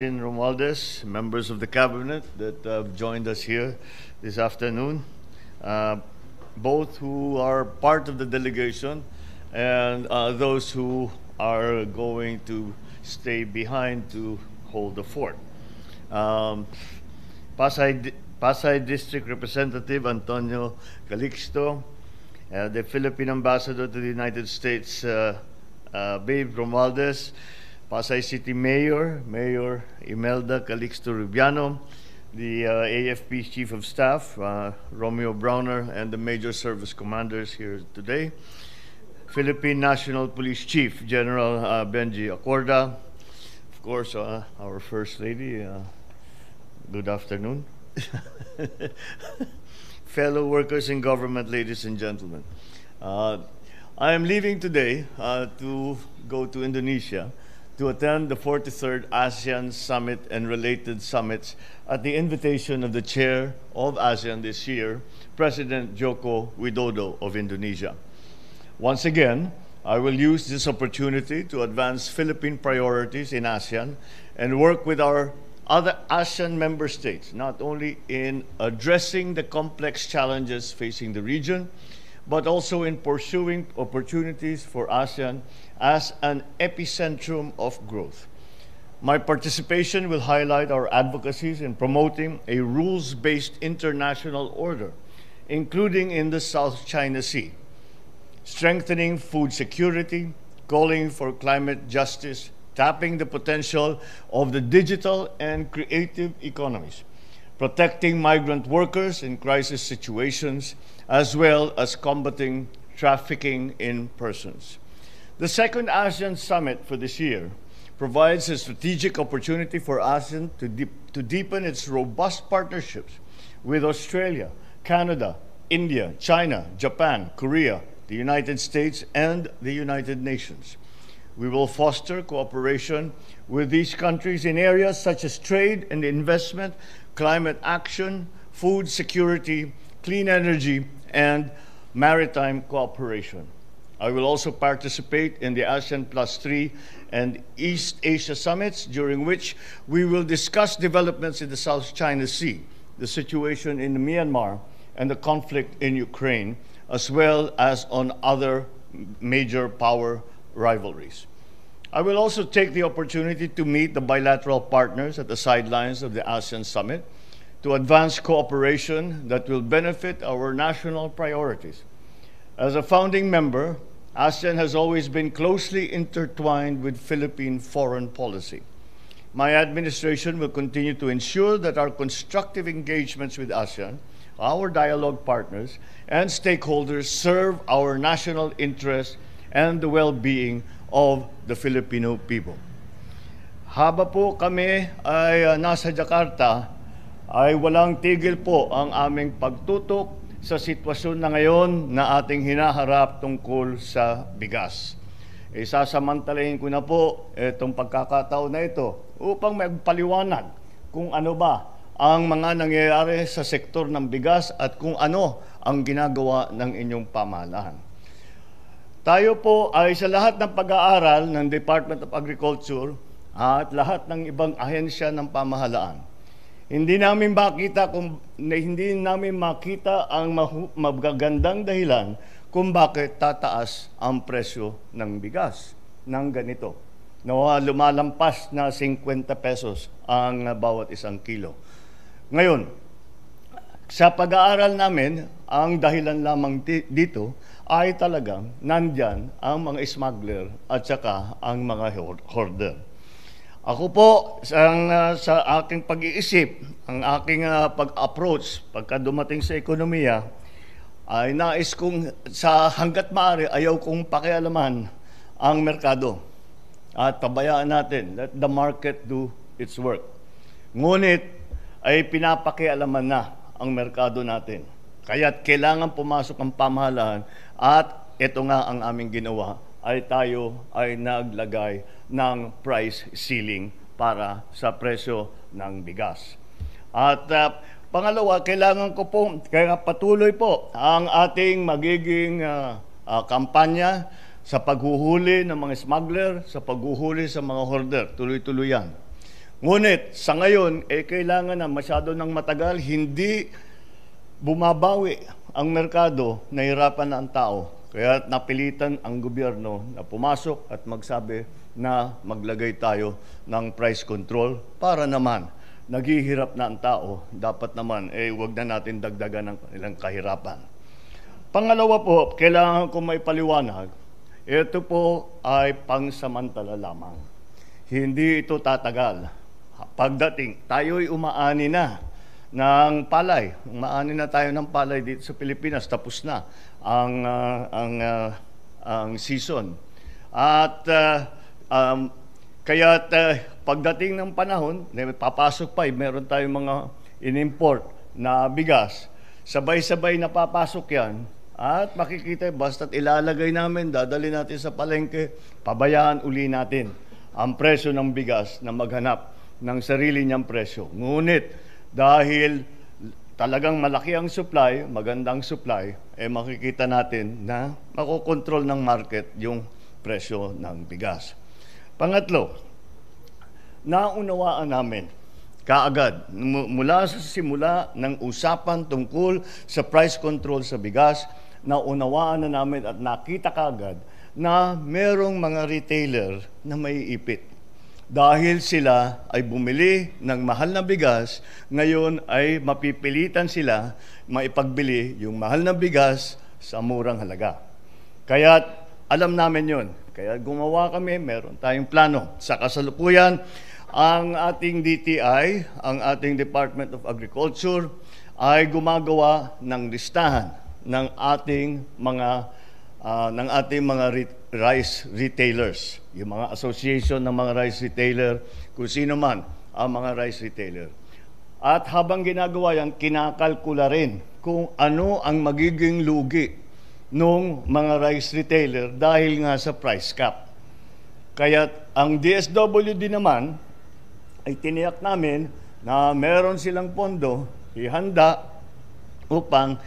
In Romualdez, members of the cabinet that have joined us here this afternoon, uh, both who are part of the delegation and uh, those who are going to stay behind to hold the fort. Um, Pasay, Pasay District Representative Antonio Calixto, uh, the Philippine Ambassador to the United States, uh, uh, Babe Romualdez, Pasay City Mayor, Mayor Imelda Calixto Rubiano, the uh, AFP Chief of Staff, uh, Romeo Browner, and the Major Service Commanders here today, Philippine National Police Chief, General uh, Benji Acorda, of course, uh, our First Lady, uh, good afternoon. Fellow workers in government, ladies and gentlemen. Uh, I am leaving today to go to Indonesia to attend the 43rd ASEAN Summit and related summits at the invitation of the chair of ASEAN this year, President Joko Widodo of Indonesia. Once again, I will use this opportunity to advance Philippine priorities in ASEAN and work with our other ASEAN member states, not only in addressing the complex challenges facing the region, but also in pursuing opportunities for ASEAN as an epicentrum of growth. My participation will highlight our advocacies in promoting a rules-based international order, including in the South China Sea, strengthening food security, calling for climate justice, tapping the potential of the digital and creative economies, protecting migrant workers in crisis situations, as well as combating trafficking in persons. The second ASEAN summit for this year provides a strategic opportunity for ASEAN to, to deepen its robust partnerships with Australia, Canada, India, China, Japan, Korea, the United States, and the United Nations. We will foster cooperation with these countries in areas such as trade and investment, climate action, food security, clean energy, and maritime cooperation. I will also participate in the ASEAN Plus 3 and East Asia summits, during which we will discuss developments in the South China Sea, the situation in Myanmar, and the conflict in Ukraine, as well as on other major power rivalries. I will also take the opportunity to meet the bilateral partners at the sidelines of the ASEAN Summit to advance cooperation that will benefit our national priorities. As a founding member, ASEAN has always been closely intertwined with Philippine foreign policy. My administration will continue to ensure that our constructive engagements with ASEAN, our dialogue partners, and stakeholders serve our national interests and the well-being of the Filipino people. Haba po kami ay ah, nasa Jakarta, ay walang tigil po ang aming pagtutok sa sitwasyon na ngayon na ating hinaharap tungkol sa bigas. Isasamantalahin eh, e, ko na po itong pagkakataon na ito upang magpaliwanag kung ano ba ang mga nangyayari sa sektor ng bigas at kung ano ang ginagawa ng inyong pamahalaan. Tayo po ay sa lahat ng pag-aaral ng Department of Agriculture at lahat ng ibang ahensya ng pamahalaan. Hindi namin makita kung hindi namin makita ang magagandang dahilan kung bakit tataas ang presyo ng bigas ng ganito. No, lumalampas na 50 pesos ang bawat isang kilo. Ngayon, sa pag-aaral namin, ang dahilan lamang dito ay talaga nandyan ang mga smuggler at saka ang mga hoarder. Ako po, sa, uh, sa aking pag-iisip, ang aking uh, pag-approach pagka dumating sa ekonomiya, ay nais kong sa hanggat maaari, ayaw kong pakialaman ang merkado. At pabayaan natin, let the market do its work. Ngunit ay pinapakialaman na ang merkado natin. Kaya't kailangan pumasok ang pamahalaan at ito nga ang aming ginawa ay tayo ay naglagay ng price ceiling para sa presyo ng bigas. At uh, pangalawa, kailangan ko po, kaya patuloy po ang ating magiging uh, uh, kampanya sa paghuhuli ng mga smuggler, sa paghuhuli sa mga hoarder. Tuloy-tuloy yan. Ngunit sa ngayon, eh, kailangan na masyado ng matagal, hindi bumabawi ang merkado, nahirapan na ang tao. Kaya napilitan ang gobyerno na pumasok at magsabi na maglagay tayo ng price control para naman naghihirap na ang tao, dapat naman eh huwag na natin dagdagan ng kanilang kahirapan. Pangalawa po, kailangan ko may paliwanag, ito po ay pangsamantala lamang. Hindi ito tatagal. Pagdating, tayo'y umaani na ng palay. Maani na tayo ng palay dito sa Pilipinas. Tapos na ang, uh, ang, uh, ang season. At uh, um, kaya uh, pagdating ng panahon, eh, papasok pa, eh, meron tayong mga in-import na bigas. Sabay-sabay napapasok yan. At makikita, basta't ilalagay namin, dadali natin sa palengke, pabayaan uli natin ang presyo ng bigas na maghanap ng sarili niyang presyo. Ngunit, dahil talagang malaki ang supply, magandang supply, eh makikita natin na makokontrol ng market yung presyo ng bigas. Pangatlo, naunawaan namin kaagad mula sa simula ng usapan tungkol sa price control sa bigas, naunawaan na namin at nakita kaagad na merong mga retailer na may ipit dahil sila ay bumili ng mahal na bigas, ngayon ay mapipilitan sila maipagbili yung mahal na bigas sa murang halaga. Kaya alam namin yon. Kaya gumawa kami, meron tayong plano. Sa kasalukuyan, ang ating DTI, ang ating Department of Agriculture, ay gumagawa ng listahan ng ating mga uh, ng ating mga re- rice retailers, yung mga association ng mga rice retailer, kung sino man ang mga rice retailer. At habang ginagawa yan, kinakalkula rin kung ano ang magiging lugi ng mga rice retailer dahil nga sa price cap. Kaya ang DSWD naman ay tiniyak namin na meron silang pondo ihanda upang